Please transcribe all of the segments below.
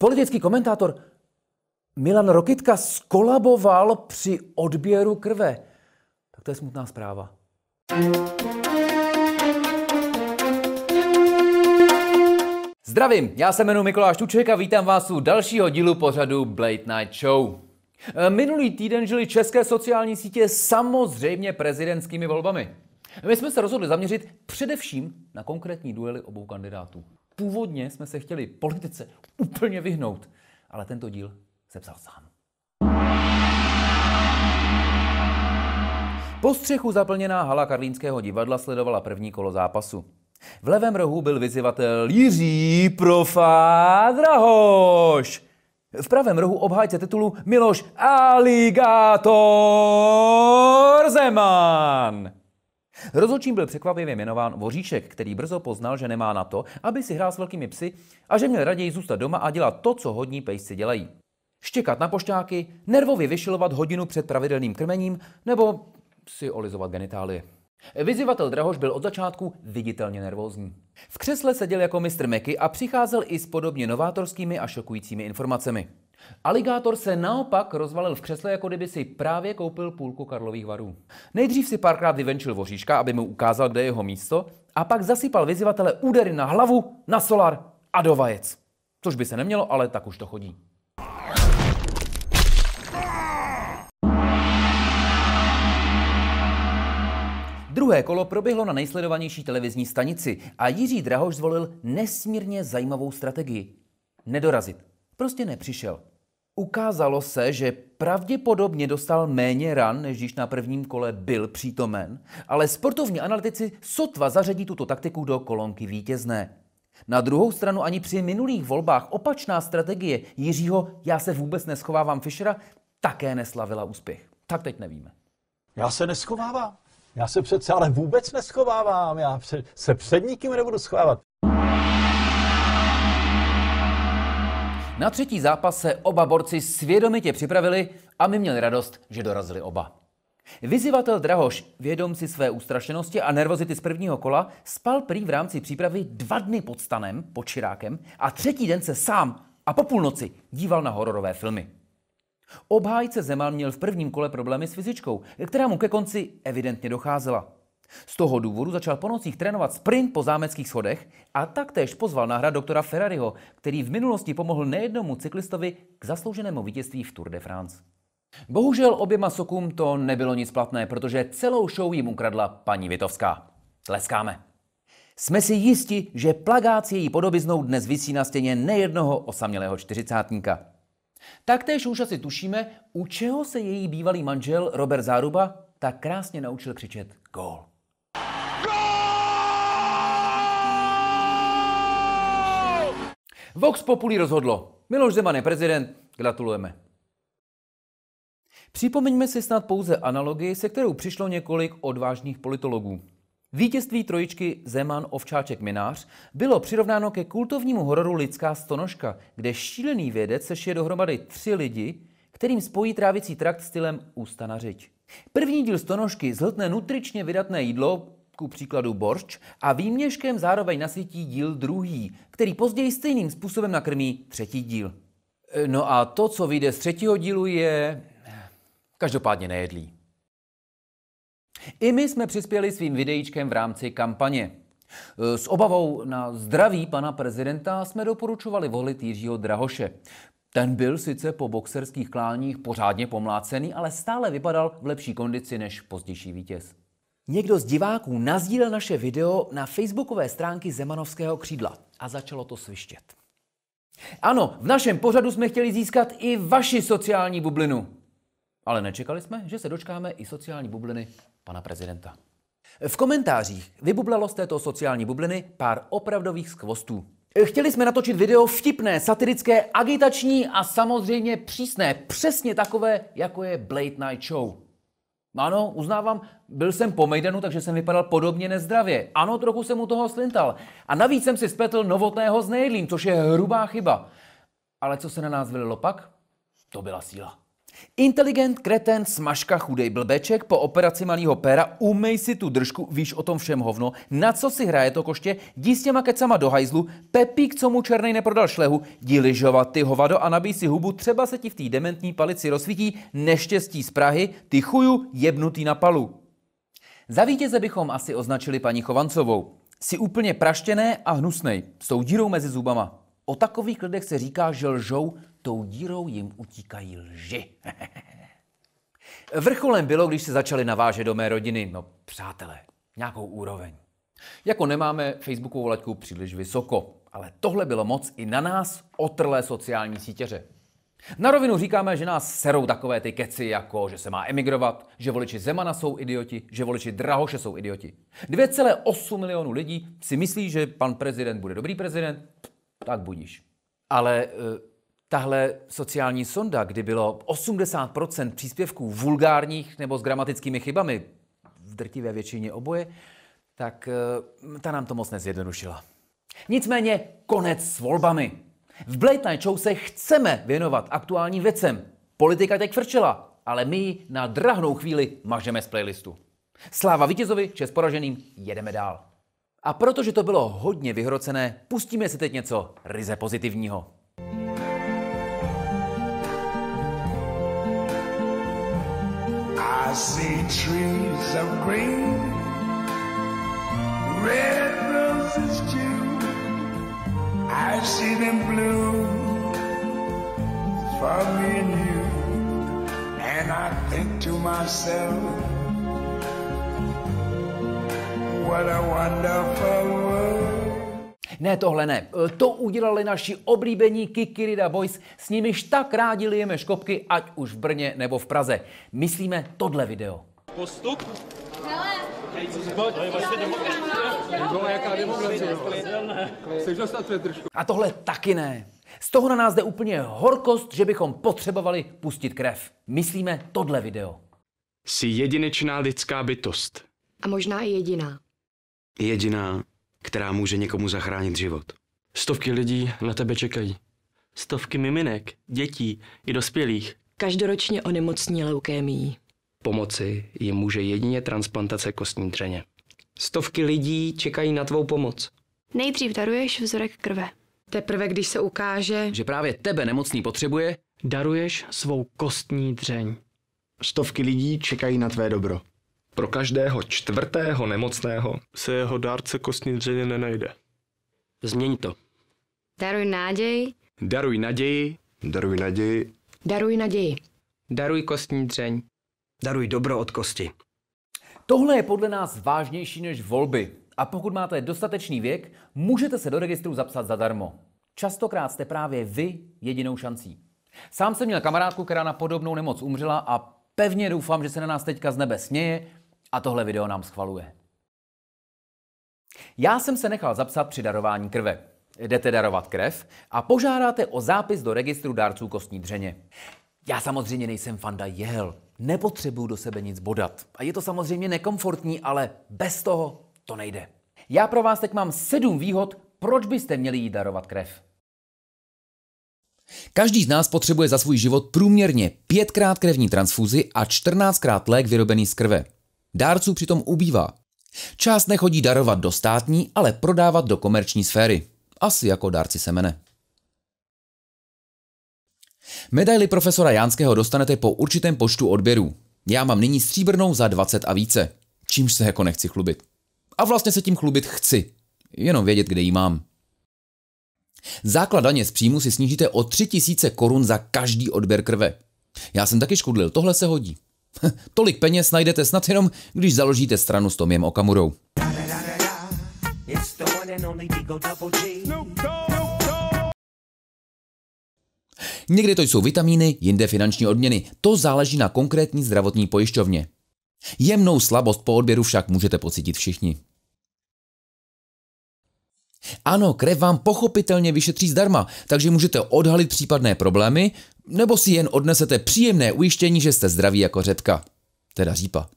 Politický komentátor Milan Rokitka skolaboval při odběru krve. Tak to je smutná zpráva. Zdravím, já se jmenuji Mikuláš Tuček a vítám vás u dalšího dílu pořadu Blade Night Show. E, minulý týden žili české sociální sítě samozřejmě prezidentskými volbami. My jsme se rozhodli zaměřit především na konkrétní duely obou kandidátů. Původně jsme se chtěli politice úplně vyhnout, ale tento díl psal sám. Po střechu zaplněná hala Karlínského divadla sledovala první kolo zápasu. V levém rohu byl vyzývatel Jiří Profádrahoš. V pravém rohu obhájce titulu Miloš Aligátor Zeman. Rozhodčím byl překvapivě jmenován Voříšek, který brzo poznal, že nemá na to, aby si hrál s velkými psy a že měl raději zůstat doma a dělat to, co hodní pejsci dělají. Štěkat na pošťáky, nervově vyšilovat hodinu před pravidelným krmením nebo si olizovat genitálie. Vyzývatel Drahoš byl od začátku viditelně nervózní. V křesle seděl jako mistr Meky a přicházel i s podobně novátorskými a šokujícími informacemi. Aligátor se naopak rozvalil v křesle, jako kdyby si právě koupil půlku Karlových varů. Nejdřív si párkrát vyvenčil voříška, aby mu ukázal, kde je jeho místo, a pak zasypal vyzývatele údery na hlavu, na solar a do vajec. Což by se nemělo, ale tak už to chodí. Druhé kolo proběhlo na nejsledovanější televizní stanici a Jiří Drahoš zvolil nesmírně zajímavou strategii. Nedorazit. Prostě nepřišel. Ukázalo se, že pravděpodobně dostal méně ran, než když na prvním kole byl přítomen, ale sportovní analytici sotva zařadí tuto taktiku do kolonky vítězné. Na druhou stranu ani při minulých volbách opačná strategie Jiřího Já se vůbec neschovávám Fischera také neslavila úspěch. Tak teď nevíme. Já se neschovávám. Já se přece ale vůbec neschovávám. Já se před nikým nebudu schovávat. Na třetí zápas se oba borci svědomitě připravili a my měli radost, že dorazili oba. Vyzývatel Drahoš, vědom si své ústrašenosti a nervozity z prvního kola, spal prý v rámci přípravy dva dny pod stanem, pod širákem a třetí den se sám a po půlnoci díval na hororové filmy. Obhájce Zeman měl v prvním kole problémy s fyzičkou, která mu ke konci evidentně docházela. Z toho důvodu začal po nocích trénovat sprint po zámeckých schodech a taktéž pozval na hra doktora Ferrariho, který v minulosti pomohl nejednomu cyklistovi k zaslouženému vítězství v Tour de France. Bohužel oběma sokům to nebylo nic platné, protože celou show jim ukradla paní Vitovská. Tleskáme. Jsme si jisti, že plagát s její podobiznou dnes visí na stěně nejednoho osamělého čtyřicátníka. Taktéž už asi tušíme, u čeho se její bývalý manžel Robert Záruba tak krásně naučil křičet gol. Vox Populi rozhodlo. Miloš Zeman je prezident. Gratulujeme. Připomeňme si snad pouze analogii, se kterou přišlo několik odvážných politologů. Vítězství trojičky Zeman Ovčáček Minář bylo přirovnáno ke kultovnímu hororu Lidská stonožka, kde šílený vědec sešije dohromady tři lidi, kterým spojí trávicí trakt stylem ústa na řeč. První díl stonožky zhltne nutričně vydatné jídlo, ku příkladu borč, a výměškem zároveň nasytí díl druhý, který později stejným způsobem nakrmí třetí díl. E, no a to, co vyjde z třetího dílu, je každopádně nejedlý. I my jsme přispěli svým videíčkem v rámci kampaně. E, s obavou na zdraví pana prezidenta jsme doporučovali volit Jiřího Drahoše. Ten byl sice po boxerských kláních pořádně pomlácený, ale stále vypadal v lepší kondici než pozdější vítěz. Někdo z diváků nazdílel naše video na facebookové stránky Zemanovského křídla a začalo to svištět. Ano, v našem pořadu jsme chtěli získat i vaši sociální bublinu. Ale nečekali jsme, že se dočkáme i sociální bubliny pana prezidenta. V komentářích vybublalo z této sociální bubliny pár opravdových skvostů. Chtěli jsme natočit video vtipné, satirické, agitační a samozřejmě přísné, přesně takové, jako je Blade Night Show. No ano, uznávám, byl jsem po Mejdanu, takže jsem vypadal podobně nezdravě. Ano, trochu jsem u toho slintal. A navíc jsem si spletl novotného s nejedlým, což je hrubá chyba. Ale co se na nás vylilo pak? To byla síla. Inteligent, kreten, smažka, chudej blbeček, po operaci malého péra, umej si tu držku, víš o tom všem hovno, na co si hraje to koště, dí s těma kecama do hajzlu, Pepík, co mu černej neprodal šlehu, dí lyžovat ty hovado a nabíj si hubu, třeba se ti v té dementní palici rozsvítí, neštěstí z Prahy, ty chuju, jebnutý na palu. Za vítěze bychom asi označili paní Chovancovou. Si úplně praštěné a hnusnej, s tou dírou mezi zubama. O takových lidech se říká, že lžou, tou dírou jim utíkají lži. Vrcholem bylo, když se začali navážet do mé rodiny. No, přátelé, nějakou úroveň. Jako nemáme Facebookovou laťku příliš vysoko, ale tohle bylo moc i na nás otrlé sociální sítěře. Na rovinu říkáme, že nás serou takové ty keci, jako že se má emigrovat, že voliči Zemana jsou idioti, že voliči Drahoše jsou idioti. 2,8 milionů lidí si myslí, že pan prezident bude dobrý prezident, tak budíš. Ale eh, tahle sociální sonda, kdy bylo 80% příspěvků vulgárních nebo s gramatickými chybami, v drtivé většině oboje, tak eh, ta nám to moc nezjednodušila. Nicméně konec s volbami. V Blade Night Show se chceme věnovat aktuálním věcem. Politika teď frčela, ale my ji na drahnou chvíli mažeme z playlistu. Sláva vítězovi, čest poraženým, jedeme dál. A protože to bylo hodně vyhrocené, pustíme si teď něco ryze pozitivního. I see trees of green, red roses too. I see them blue for me and you. And I think to myself, What a wonderful world. Ne, tohle ne. E, to udělali naši oblíbení Kikirida Boys, s nimiž tak rádi lijeme škopky, ať už v Brně nebo v Praze. Myslíme tohle video. Postup? A tohle taky ne. Z toho na nás jde úplně horkost, že bychom potřebovali pustit krev. Myslíme tohle video. Jsi jedinečná lidská bytost. A možná i jediná jediná, která může někomu zachránit život. Stovky lidí na tebe čekají. Stovky miminek, dětí i dospělých. Každoročně onemocní leukémií. Pomoci jim může jedině transplantace kostní dřeně. Stovky lidí čekají na tvou pomoc. Nejdřív daruješ vzorek krve. Teprve když se ukáže, že právě tebe nemocný potřebuje, daruješ svou kostní dřeň. Stovky lidí čekají na tvé dobro pro každého čtvrtého nemocného se jeho dárce kostní dřeně nenajde. Změň to. Daruj náději. Daruj naději. Daruj naději. Daruj naději. Daruj kostní dřeň. Daruj dobro od kosti. Tohle je podle nás vážnější než volby. A pokud máte dostatečný věk, můžete se do registru zapsat zadarmo. Častokrát jste právě vy jedinou šancí. Sám jsem měl kamarádku, která na podobnou nemoc umřela a pevně doufám, že se na nás teďka z nebe směje, a tohle video nám schvaluje. Já jsem se nechal zapsat při darování krve. Jdete darovat krev a požádáte o zápis do registru dárců kostní dřeně. Já samozřejmě nejsem fanda jehel. Nepotřebuju do sebe nic bodat. A je to samozřejmě nekomfortní, ale bez toho to nejde. Já pro vás teď mám sedm výhod, proč byste měli jít darovat krev. Každý z nás potřebuje za svůj život průměrně pětkrát krevní transfuzi a 14krát lék vyrobený z krve. Dárců přitom ubývá. Část nechodí darovat do státní, ale prodávat do komerční sféry. Asi jako dárci semene. Medaily profesora Jánského dostanete po určitém počtu odběrů. Já mám nyní stříbrnou za 20 a více, čímž se jako nechci chlubit. A vlastně se tím chlubit chci, jenom vědět, kde ji mám. Základ daně z příjmu si snížíte o 3000 korun za každý odběr krve. Já jsem taky škudlil, tohle se hodí. Tolik peněz najdete snad jenom, když založíte stranu s Tomiem Okamurou. Někdy to jsou vitamíny, jinde finanční odměny. To záleží na konkrétní zdravotní pojišťovně. Jemnou slabost po odběru však můžete pocítit všichni. Ano, krev vám pochopitelně vyšetří zdarma, takže můžete odhalit případné problémy, nebo si jen odnesete příjemné ujištění, že jste zdraví jako řepka, teda řípa.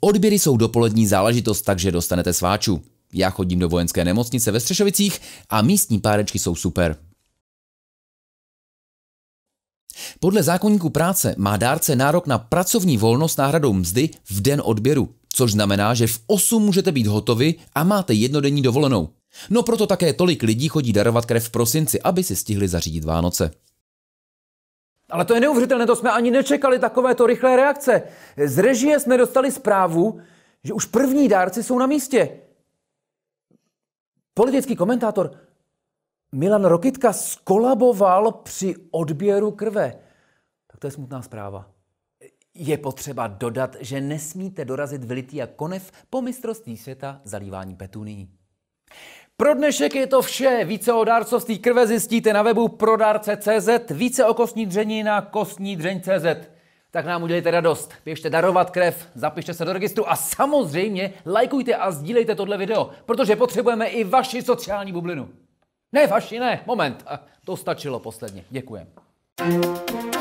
Odběry jsou dopolední záležitost, takže dostanete sváču. Já chodím do vojenské nemocnice ve Střešovicích a místní párečky jsou super. Podle zákonníku práce má dárce nárok na pracovní volnost náhradou mzdy v den odběru, což znamená, že v 8 můžete být hotovi a máte jednodenní dovolenou. No proto také tolik lidí chodí darovat krev v prosinci, aby si stihli zařídit Vánoce. Ale to je neuvěřitelné, to jsme ani nečekali takovéto rychlé reakce. Z režie jsme dostali zprávu, že už první dárci jsou na místě. Politický komentátor Milan Rokitka skolaboval při odběru krve. Tak to je smutná zpráva. Je potřeba dodat, že nesmíte dorazit vylitý a konev po mistrovství světa zalívání petunii. Pro dnešek je to vše. Více o dárcovství krve zjistíte na webu prodarce.cz, více o kostní dření na kostnídřeň.cz. Tak nám udělejte radost, běžte darovat krev, zapište se do registru a samozřejmě lajkujte a sdílejte tohle video, protože potřebujeme i vaši sociální bublinu. Ne, vaši ne, moment. To stačilo posledně. Děkujem.